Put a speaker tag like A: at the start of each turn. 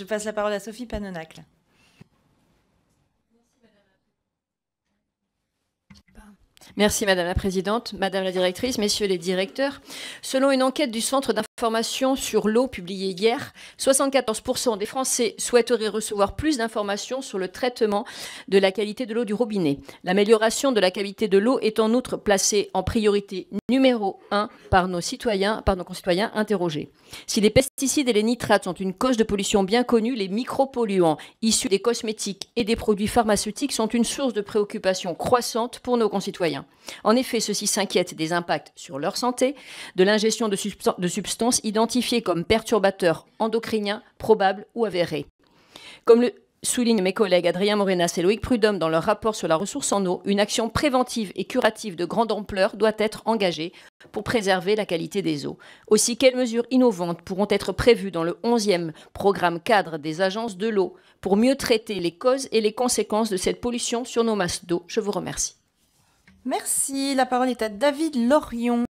A: Je passe la parole à Sophie Panonacle. Merci Madame la Présidente, Madame la Directrice, Messieurs les directeurs. Selon une enquête du Centre d'information sur l'eau publiée hier, 74% des Français souhaiteraient recevoir plus d'informations sur le traitement de la qualité de l'eau du robinet. L'amélioration de la qualité de l'eau est en outre placée en priorité numéro 1 par nos citoyens, par nos concitoyens interrogés. Si les pesticides et les nitrates sont une cause de pollution bien connue, les micropolluants issus des cosmétiques et des produits pharmaceutiques sont une source de préoccupation croissante pour nos concitoyens. En effet, ceux-ci s'inquiètent des impacts sur leur santé, de l'ingestion de, de substances Identifiés comme perturbateurs endocriniens probables ou avérés. Comme le soulignent mes collègues Adrien Morenas et Loïc Prudhomme dans leur rapport sur la ressource en eau, une action préventive et curative de grande ampleur doit être engagée pour préserver la qualité des eaux. Aussi, quelles mesures innovantes pourront être prévues dans le 11e programme cadre des agences de l'eau pour mieux traiter les causes et les conséquences de cette pollution sur nos masses d'eau Je vous remercie. Merci. La parole est à David Lorion.